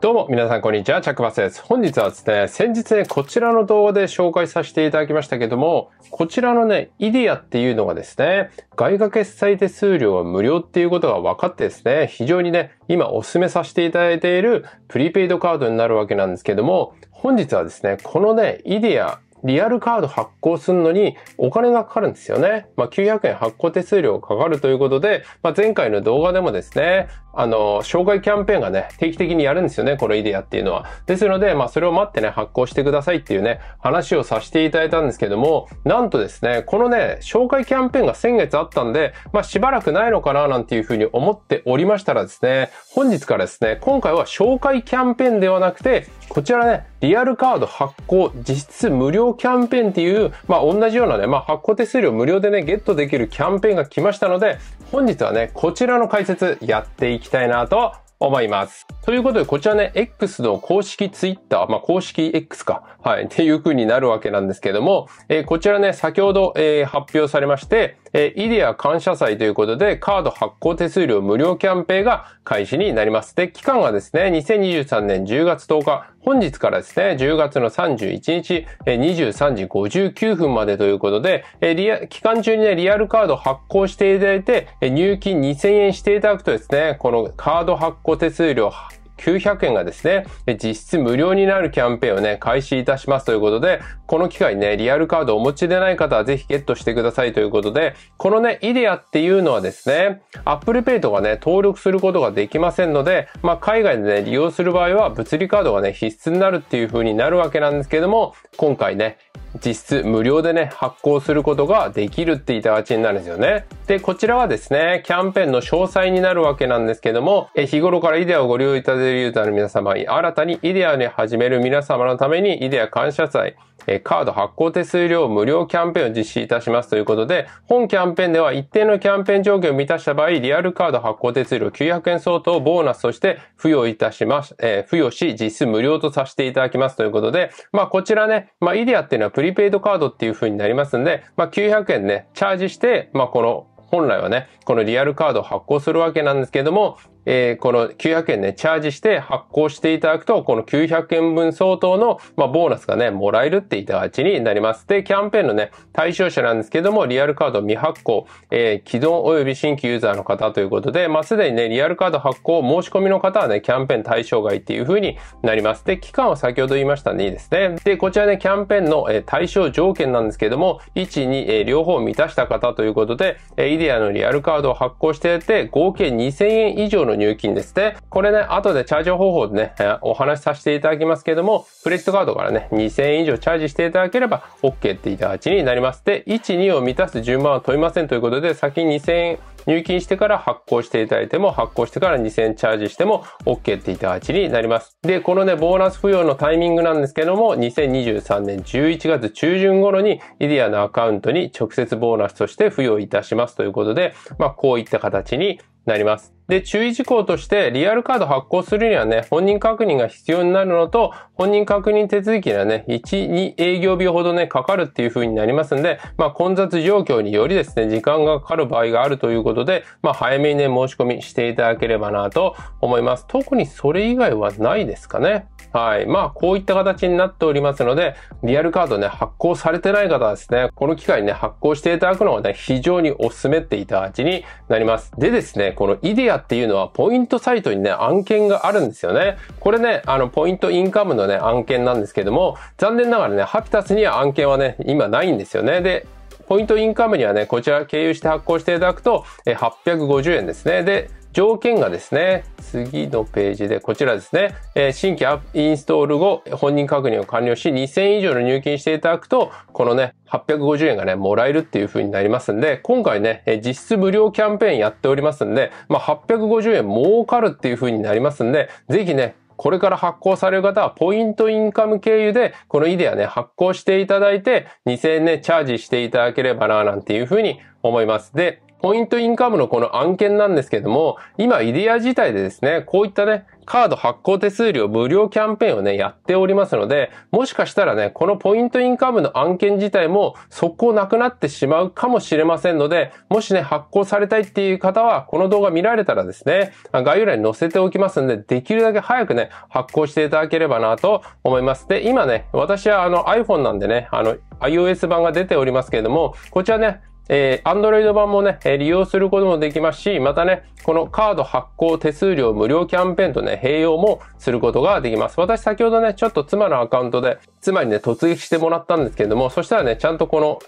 どうも、皆さん、こんにちは。チャックバスです。本日はですね、先日ね、こちらの動画で紹介させていただきましたけども、こちらのね、イディアっていうのがですね、外貨決済手数料は無料っていうことが分かってですね、非常にね、今お勧めさせていただいているプリペイドカードになるわけなんですけども、本日はですね、このね、イディアリアルカード発行するのにお金がかかるんですよね。まあ、900円発行手数料がかかるということで、まあ、前回の動画でもですね、あの、紹介キャンペーンがね、定期的にやるんですよね、このイデアっていうのは。ですので、まあ、それを待ってね、発行してくださいっていうね、話をさせていただいたんですけども、なんとですね、このね、紹介キャンペーンが先月あったんで、まあ、しばらくないのかな、なんていうふうに思っておりましたらですね、本日からですね、今回は紹介キャンペーンではなくて、こちらね、リアルカード発行実質無料キャンペーンっていう、まあ、同じようなね、まあ、発行手数料無料でね、ゲットできるキャンペーンが来ましたので、本日はね、こちらの解説やっていきたいなと思います。ということで、こちらね、X の公式 Twitter、まあ、公式 X か、はい、っていう風になるわけなんですけども、えー、こちらね、先ほど、えー、発表されまして、えー、イディア感謝祭ということで、カード発行手数料無料キャンペーンが開始になります。で、期間がですね、2023年10月10日、本日からですね、10月の31日、23時59分までということで、えー、リア期間中にね、リアルカード発行していただいて、入金2000円していただくとですね、このカード発行手数料900円がですね、実質無料になるキャンペーンをね、開始いたしますということで、この機会にね、リアルカードをお持ちでない方はぜひゲットしてくださいということで、このね、イデアっていうのはですね、Apple Pay とかね、登録することができませんので、まあ、海外でね、利用する場合は物理カードがね、必須になるっていう風になるわけなんですけども、今回ね、実質無料でね、発行することができるって言いた形になるんですよね。で、こちらはですね、キャンペーンの詳細になるわけなんですけども、え日頃からイデアをご利用いただいているユーザーの皆様に、新たにイデアに始める皆様のために、イデア感謝祭、えカード発行手数料無料キャンペーンを実施いたしますということで、本キャンペーンでは一定のキャンペーン条件を満たした場合、リアルカード発行手数料900円相当をボーナスとして付与いたします、えー、付与し、実質無料とさせていただきますということで、まあこちらね、まあイデアっていうのはプリペイドカードっていう風になりますんで、まあ900円ね、チャージして、まあこの本来はね、このリアルカードを発行するわけなんですけれども、えー、この900円ね、チャージして発行していただくと、この900円分相当の、まあ、ボーナスがね、もらえるっていた形になります。で、キャンペーンのね、対象者なんですけども、リアルカード未発行、えー、既存及び新規ユーザーの方ということで、まあ、すでにね、リアルカード発行申し込みの方はね、キャンペーン対象外っていう風になります。で、期間は先ほど言いましたん、でいいですね。で、こちらね、キャンペーンの、えー、対象条件なんですけども、1、2、えー、両方満たした方ということで、えー、イデアのリアルカードを発行していて、合計2000円以上の入金ですね。これね、後でチャージ方法でね、お話しさせていただきますけども、クレジットカードからね、2000円以上チャージしていただければ OK っていた形になります。で、1、2を満たす順番は問いませんということで、先に2000円入金してから発行していただいても、発行してから2000チャージしても OK っていった形になります。で、このね、ボーナス付与のタイミングなんですけども、2023年11月中旬頃に、イディアのアカウントに直接ボーナスとして付与いたしますということで、まあ、こういった形になります。で、注意事項として、リアルカード発行するにはね、本人確認が必要になるのと、本人確認手続きにはね、1、2営業日ほどね、かかるっていう風になりますんで、まあ、混雑状況によりですね、時間がかかる場合があるということことで、まあ、早めにね、申し込みしていただければなと思います。特にそれ以外はないですかね。はい。まあ、こういった形になっておりますので、リアルカードね、発行されてない方はですね、この機会にね、発行していただくのがね、非常にお勧めっていただきになります。でですね、このイデアっていうのは、ポイントサイトにね、案件があるんですよね。これね、あの、ポイントインカムのね、案件なんですけども、残念ながらね、ハピタスには案件はね、今ないんですよね。で、ポイントインカムにはね、こちら経由して発行していただくと、え850円ですね。で、条件がですね、次のページで、こちらですね、え新規アップインストール後、本人確認を完了し、2000以上の入金していただくと、このね、850円がね、もらえるっていう風になりますんで、今回ね、実質無料キャンペーンやっておりますんで、まあ、850円儲かるっていう風になりますんで、ぜひね、これから発行される方は、ポイントインカム経由で、このイデアね、発行していただいて、2000円ね、チャージしていただければな、なんていうふうに思います。で、ポイントインカムのこの案件なんですけども、今、イディア自体でですね、こういったね、カード発行手数料無料キャンペーンをね、やっておりますので、もしかしたらね、このポイントインカムの案件自体も速攻なくなってしまうかもしれませんので、もしね、発行されたいっていう方は、この動画見られたらですね、概要欄に載せておきますんで、できるだけ早くね、発行していただければなと思います。で、今ね、私はあの iPhone なんでね、あの iOS 版が出ておりますけれども、こちらね、えー、Android 版もね、利用することもできますし、またね、このカード発行手数料無料キャンペーンとね、併用もすることができます。私先ほどね、ちょっと妻のアカウントで、妻にね、突撃してもらったんですけれども、そしたらね、ちゃんとこの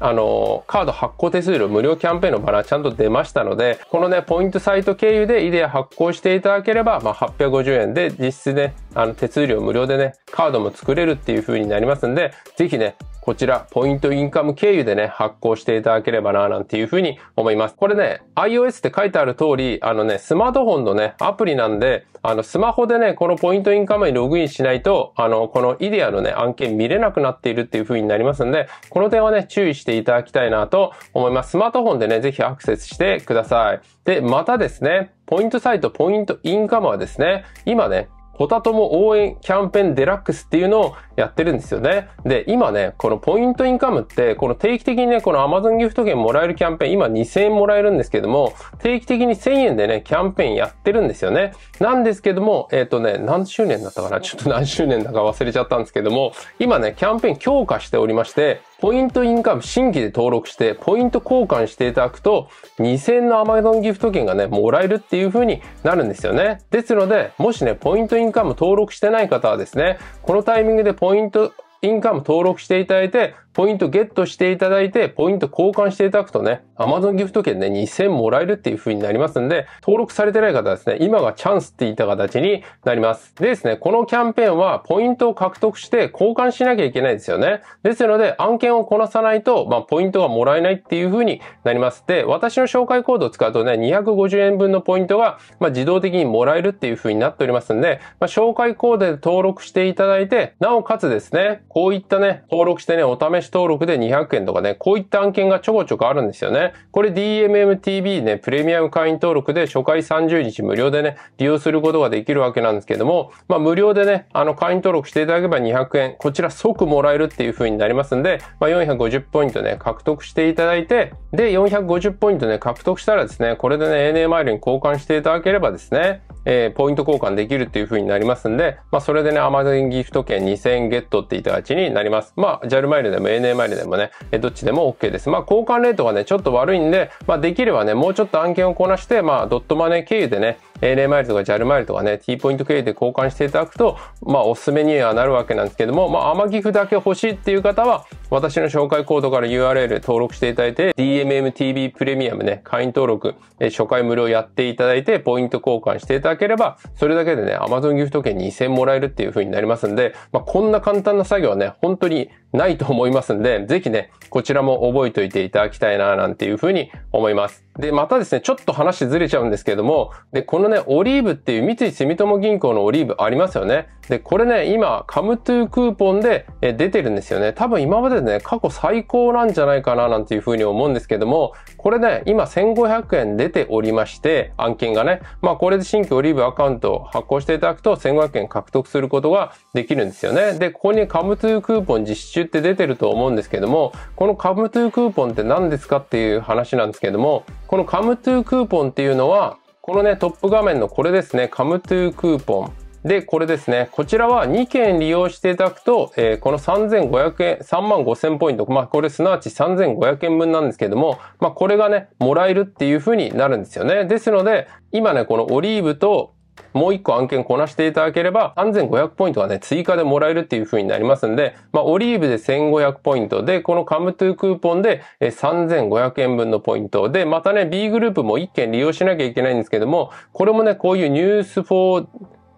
あの、カード発行手数料無料キャンペーンのバナーちゃんと出ましたので、このね、ポイントサイト経由でイデア発行していただければ、まあ、850円で実質ね、あの、手数料無料でね、カードも作れるっていう風になりますんで、ぜひね、こちら、ポイントインカム経由でね、発行していただければな、なんていうふうに思います。これね、iOS って書いてある通り、あのね、スマートフォンのね、アプリなんで、あの、スマホでね、このポイントインカムにログインしないと、あの、このイデアのね、案件見れなくなっているっていうふうになりますんで、この点はね、注意していただきたいなと思います。スマートフォンでね、ぜひアクセスしてください。で、またですね、ポイントサイト、ポイントインカムはですね、今ね、ホタとも応援キャンペーンデラックスっていうのをやってるんですよね。で、今ね、このポイントインカムって、この定期的にね、この Amazon ギフト券もらえるキャンペーン、今2000円もらえるんですけども、定期的に1000円でね、キャンペーンやってるんですよね。なんですけども、えっ、ー、とね、何周年だったかなちょっと何周年だか忘れちゃったんですけども、今ね、キャンペーン強化しておりまして、ポイントインカム新規で登録して、ポイント交換していただくと、2000の Amazon ギフト券がね、もらえるっていう風になるんですよね。ですので、もしね、ポイントインカム登録してない方はですね、このタイミングでポイントインカム登録していただいて、ポイントゲットしていただいて、ポイント交換していただくとね、Amazon ギフト券ね、2000もらえるっていう風になりますんで、登録されてない方はですね、今がチャンスって言った形になります。でですね、このキャンペーンはポイントを獲得して交換しなきゃいけないんですよね。ですので、案件をこなさないと、まあ、ポイントがもらえないっていう風になります。で、私の紹介コードを使うとね、250円分のポイントが、まあ、自動的にもらえるっていう風になっておりますんで、まあ、紹介コードで登録していただいて、なおかつですね、こういったね、登録してね、お試し登録で200円とかね、こういった案件がちょこちょこあるんですよね。これ DMMTV ね、プレミアム会員登録で初回30日無料でね、利用することができるわけなんですけども、まあ無料でね、あの会員登録していただけば200円、こちら即もらえるっていう風になりますんで、まあ450ポイントね、獲得していただいて、で、450ポイントね、獲得したらですね、これでね、ANA マイルに交換していただければですね、えー、ポイント交換できるっていう風になりますんで、まあ、それでね、Amazon ギフト券2000円ゲットっていただになります。まあ、JAL マイルでも ANA マイルでもね、えどっちでも OK です。まあ、交換レートがね、ちょっと悪いんで、まあ、できればね、もうちょっと案件をこなして、まあ、ドットマネー経由でね、ANA マイルとか JAL マイルとかね、T ポイント経由で交換していただくと、まあ、おすすめにはなるわけなんですけども、まあ、アマギフだけ欲しいっていう方は、私の紹介コードから URL 登録していただいて、DMMTV プレミアムね、会員登録、え初回無料やっていただいて、ポイント交換していただければ、それだけでね、Amazon ギフト券2000もらえるっていう風になりますんで、まあ、こんな簡単な作業はね、本当にないと思いますんで、ぜひね、こちらも覚えておいていただきたいな、なんていうふうに思います。で、またですね、ちょっと話ずれちゃうんですけども、で、このね、オリーブっていう三井住友銀行のオリーブありますよね。で、これね、今、カムトゥークーポンで出てるんですよね。多分今までね、過去最高なんじゃないかな、なんていうふうに思うんですけども、これね、今1500円出ておりまして、案件がね、まあこれで新規オリーブアカウントを発行していただくと1500円獲得することができるんですよね。で、ここにカムトゥークーポン実施中言って出てると思うんですけども、このカムトゥークーポンって何ですかっていう話なんですけども、このカムトゥークーポンっていうのは、このね、トップ画面のこれですね、カムトゥークーポン。で、これですね。こちらは2件利用していただくと、えー、この3500円、3万5000ポイント。まあ、これすなわち3500円分なんですけども、まあ、これがね、もらえるっていう風になるんですよね。ですので、今ね、このオリーブともう一個案件こなしていただければ、3500ポイントがね、追加でもらえるっていう風になりますんで、まあ、オリーブで1500ポイントで、このカムトゥークーポンで3500円分のポイントで、またね、B グループも1件利用しなきゃいけないんですけども、これもね、こういうニュースフォー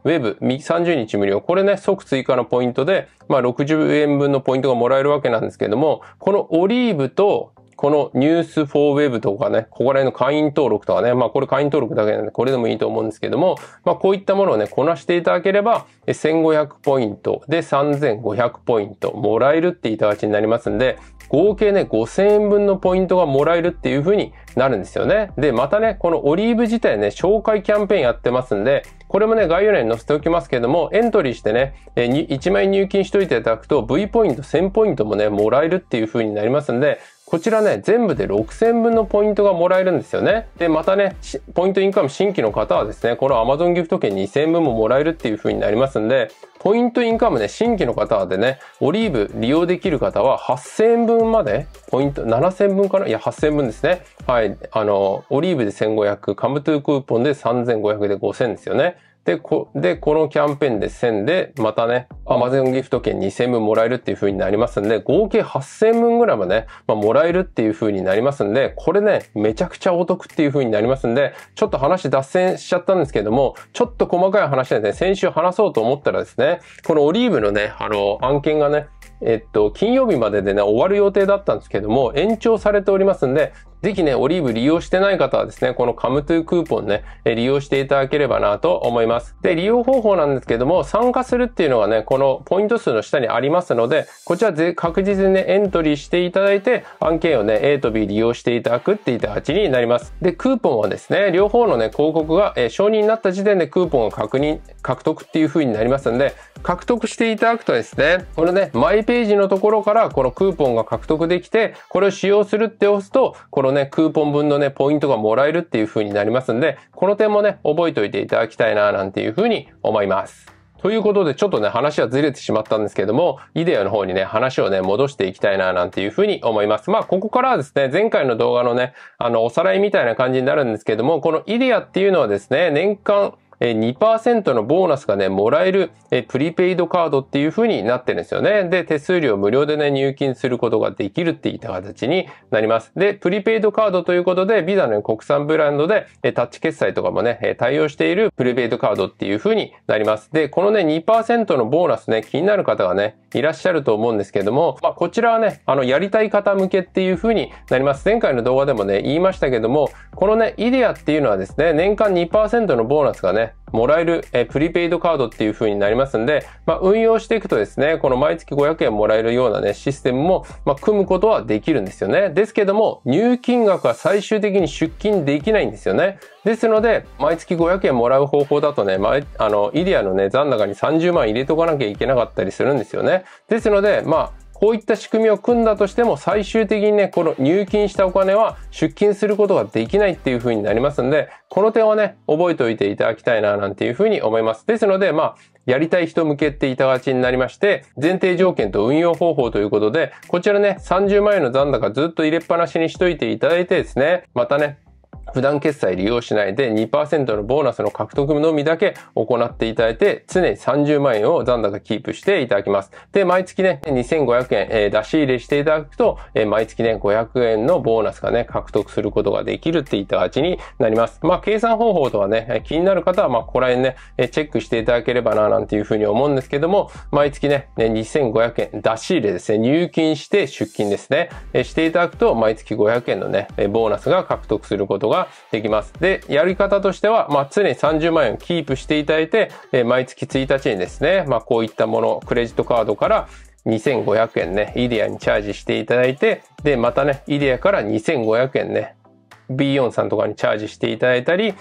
ウェブ30日無料。これね、即追加のポイントで、まあ60円分のポイントがもらえるわけなんですけども、このオリーブとこのニュース 4web とかね、ここら辺の会員登録とかね、まあこれ会員登録だけなんでこれでもいいと思うんですけども、まあこういったものをね、こなしていただければ、1500ポイントで3500ポイントもらえるって言いう形になりますんで、合計ね、5000円分のポイントがもらえるっていう風になるんですよね。で、またね、このオリーブ自体ね、紹介キャンペーンやってますんで、これもね、概要欄に載せておきますけども、エントリーしてね、え1枚入金しといていただくと、V ポイント、1000ポイントもね、もらえるっていう風になりますんで、こちらね、全部で6000分のポイントがもらえるんですよね。で、またね、ポイントインカム新規の方はですね、この Amazon ギフト券2000分ももらえるっていう風になりますんで、ポイントインカムね、新規の方でね、オリーブ利用できる方は8000分まで、ポイント、7000分かないや、8000分ですね。はい。あの、オリーブで1500、カムトゥークーポンで3500で5000ですよね。で、こ、で、このキャンペーンで1000で、またね、アマ a ンギフト券2000分もらえるっていう風になりますんで、合計8000分ぐらいもね、まあ、もらえるっていう風になりますんで、これね、めちゃくちゃお得っていう風になりますんで、ちょっと話脱線しちゃったんですけども、ちょっと細かい話でね、先週話そうと思ったらですね、このオリーブのね、あの、案件がね、えっと、金曜日まででね、終わる予定だったんですけども、延長されておりますんで、ぜひね、オリーブ利用してない方はですね、このカムトゥークーポンね、利用していただければなと思います。で、利用方法なんですけども、参加するっていうのがね、このポイント数の下にありますので、こちらぜ確実にね、エントリーしていただいて、案件をね、A と B 利用していただくっていった形になります。で、クーポンはですね、両方のね、広告が、え承認になった時点でクーポンを確認、獲得っていう風になりますんで、獲得していただくとですね、このね、マイページのところからこのクーポンが獲得できて、これを使用するって押すと、このねね、クーポン分のね、ポイントがもらえるっていう風になりますんで、この点もね、覚えておいていただきたいな、なんていう風に思います。ということで、ちょっとね、話はずれてしまったんですけども、イデアの方にね、話をね、戻していきたいな、なんていうふうに思います。まあ、ここからはですね、前回の動画のね、あの、おさらいみたいな感じになるんですけども、このイデアっていうのはですね、年間2%のボーナスがね、もらえるプリペイドカードっていう風になってるんですよね。で、手数料無料でね、入金することができるっていった形になります。で、プリペイドカードということで、ビザの国産ブランドでタッチ決済とかもね、対応しているプリペイドカードっていう風になります。で、このね、2%のボーナスね、気になる方がね、いらっしゃると思うんですけども、まあ、こちらはね、あの、やりたい方向けっていう風になります。前回の動画でもね、言いましたけども、このね、イデアっていうのはですね、年間2%のボーナスがね、もらえる、えプリペイドカードっていう風になりますんで、まあ、運用していくとですね、この毎月500円もらえるようなね、システムも、まあ、組むことはできるんですよね。ですけども、入金額は最終的に出金できないんですよね。ですので、毎月500円もらう方法だとね、まあ、あの、イディアのね、残高に30万入れとかなきゃいけなかったりするんですよね。ですので、まあ、こういった仕組みを組んだとしても最終的にね、この入金したお金は出金することができないっていう風になりますんで、この点はね、覚えておいていただきたいななんていう風に思います。ですので、まあ、やりたい人向けって板がちになりまして、前提条件と運用方法ということで、こちらね、30万円の残高ずっと入れっぱなしにしといていただいてですね、またね、普段決済利用しないで2%のボーナスの獲得のみだけ行っていただいて、常に30万円を残高キープしていただきます。で、毎月ね、2500円、出し入れしていただくと、毎月ね、500円のボーナスがね、獲得することができるっていった形になります。まあ、計算方法とかね、気になる方は、まあ、ここら辺ね、チェックしていただければな、なんていうふうに思うんですけども、毎月ね、2500円出し入れですね、入金して出金ですね、していただくと、毎月500円のね、ボーナスが獲得することがができます。で、やり方としては、まあ、常に30万円キープしていただいて、え毎月1日にですね、まあ、こういったもの、クレジットカードから2500円ね、イデアにチャージしていただいて、で、またね、イデアから2500円ね、B4 さんとかにチャージしていただいたり、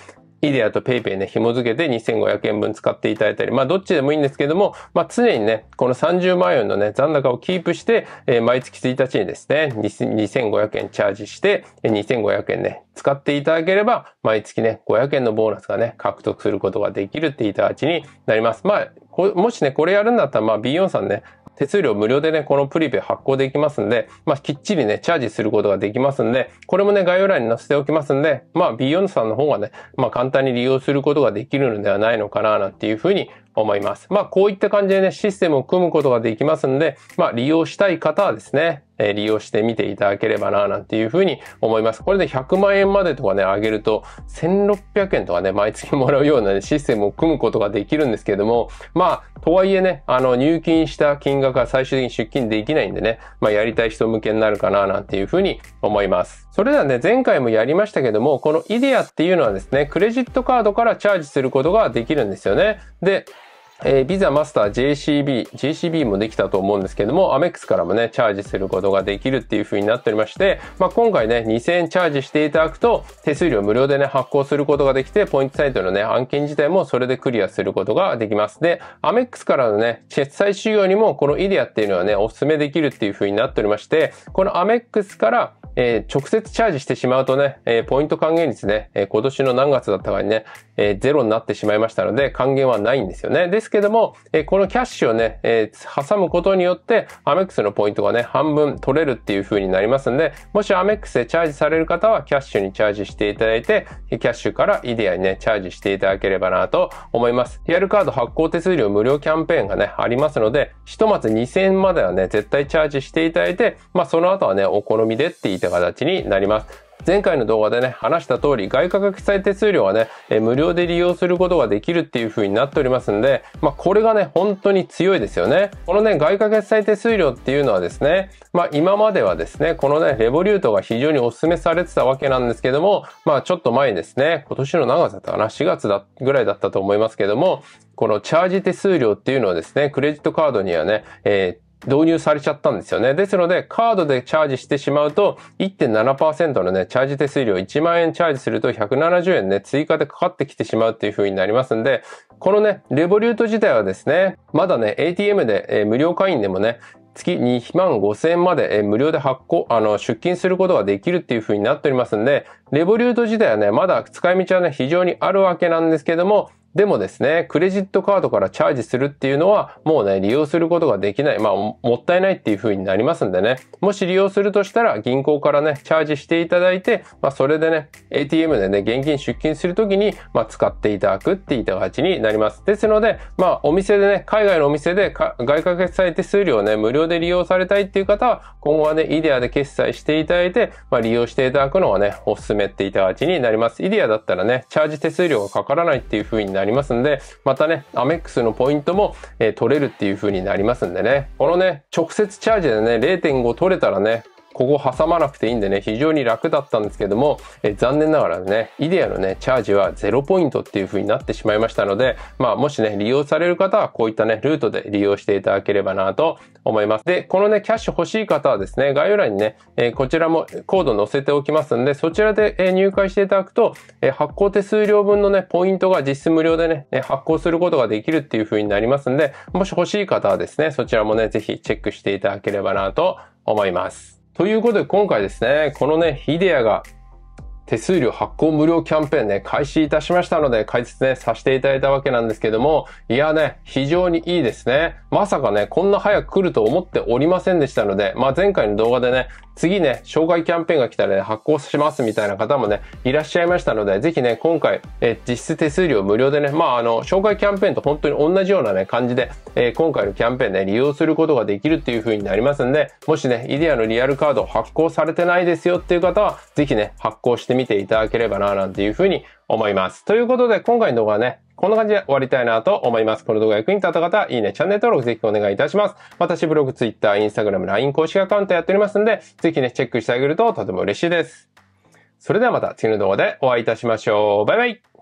イデアと PayPay ね、紐付けて2500円分使っていただいたり、まあどっちでもいいんですけども、まあ常にね、この30万円のね、残高をキープして、えー、毎月1日にですね、2500円チャージして、2500円ね、使っていただければ、毎月ね、500円のボーナスがね、獲得することができるって言いた形になります。まあ、もしね、これやるんだったら、まあ B4 さんね、手数料無料でね、このプリペ発行できますんで、まあ、きっちりね、チャージすることができますんで、これもね、概要欄に載せておきますんで、まあ、ビヨンさんの方がね、まあ、簡単に利用することができるのではないのかな、なんていうふうに思います。まあ、こういった感じでね、システムを組むことができますので、まあ、利用したい方はですね、え利用してみていただければな、なんていうふうに思います。これで100万円までとかね、上げると、1600円とかね、毎月もらうような、ね、システムを組むことができるんですけれども、まあ、とはいえね、あの、入金した金額は最終的に出金できないんでね、まあ、やりたい人向けになるかな、なんていうふうに思います。それではね、前回もやりましたけども、このイデアっていうのはですね、クレジットカードからチャージすることができるんですよね。で、えー、ビザマスター JCB、JCB もできたと思うんですけども、アメックスからもね、チャージすることができるっていう風になっておりまして、まあ、今回ね、2000円チャージしていただくと、手数料無料でね、発行することができて、ポイントサイトのね、案件自体もそれでクリアすることができます。で、アメックスからのね、決済修行にも、このイデアっていうのはね、お勧めできるっていう風になっておりまして、このアメックスから、えー、直接チャージしてしまうとね、えー、ポイント還元率ね、え今年の何月だったかにね、えー、ゼロになってしまいましたので、還元はないんですよね。でですけども、えこのキャッシュをね、え挟むことによって、アメックスのポイントがね、半分取れるっていう風になりますんで、もしアメックスでチャージされる方は、キャッシュにチャージしていただいて、キャッシュからイデアにね、チャージしていただければなと思います。リアルカード発行手数料無料キャンペーンがね、ありますので、ひとまず2000円まではね、絶対チャージしていただいて、まあその後はね、お好みでって言った形になります。前回の動画でね、話した通り、外貨決済手数料はね、え無料で利用することができるっていう風になっておりますんで、まあ、これがね、本当に強いですよね。このね、外貨決済手数料っていうのはですね、まあ、今まではですね、このね、レボリュートが非常にお勧めされてたわけなんですけども、まあ、ちょっと前にですね、今年の長さだかな、4月だ、ぐらいだったと思いますけども、このチャージ手数料っていうのはですね、クレジットカードにはね、えー導入されちゃったんですよね。ですので、カードでチャージしてしまうと、1.7%のね、チャージ手数料1万円チャージすると170円ね、追加でかかってきてしまうっていう風になりますんで、このね、レボリュート自体はですね、まだね、ATM で、えー、無料会員でもね、月2万5千円まで無料で発行、あの、出金することができるっていう風になっておりますんで、レボリュート自体はね、まだ使い道はね、非常にあるわけなんですけども、でもですね、クレジットカードからチャージするっていうのは、もうね、利用することができない。まあ、もったいないっていう風になりますんでね。もし利用するとしたら、銀行からね、チャージしていただいて、まあ、それでね、ATM でね、現金出金するときに、まあ、使っていただくっていった形になります。ですので、まあ、お店でね、海外のお店で、外貨決済手数料をね、無料で利用されたいっていう方は、今後はね、イデアで決済していただいて、まあ、利用していただくのがね、お勧めっていた形になります。イデアだったらね、チャージ手数料がかからないっていう風になります。ありますんで、またね、アメックスのポイントも、えー、取れるっていう風になりますんでね。このね、直接チャージでね、0.5取れたらね、ここ挟まなくていいんでね、非常に楽だったんですけども、え残念ながらね、イデアのね、チャージは0ポイントっていう風になってしまいましたので、まあもしね、利用される方はこういったね、ルートで利用していただければなと思います。で、このね、キャッシュ欲しい方はですね、概要欄にね、えこちらもコード載せておきますんで、そちらで、え入会していただくと、え発行手数料分のね、ポイントが実質無料でね、発行することができるっていう風になりますんで、もし欲しい方はですね、そちらもね、ぜひチェックしていただければなと思います。ということで今回ですね、このね、ヒデアが手数料発行無料キャンペーンね、開始いたしましたので、解説ね、させていただいたわけなんですけども、いやね、非常にいいですね。まさかね、こんな早く来ると思っておりませんでしたので、まあ前回の動画でね、次ね、障害キャンペーンが来たらね、発行しますみたいな方もね、いらっしゃいましたので、ぜひね、今回、え実質手数料無料でね、まあ、あの、障害キャンペーンと本当に同じようなね、感じで、えー、今回のキャンペーンね、利用することができるっていう風になりますんで、もしね、イデアのリアルカード発行されてないですよっていう方は、ぜひね、発行してみていただければな、なんていう風に思います。ということで、今回の動画はね、こんな感じで終わりたいなと思います。この動画役に立った方、いいね、チャンネル登録ぜひお願いいたします。私ブログ、ツイッター、インスタグラム、LINE 公式アカウントやっておりますので、ぜひね、チェックしてあげるととても嬉しいです。それではまた次の動画でお会いいたしましょう。バイバイ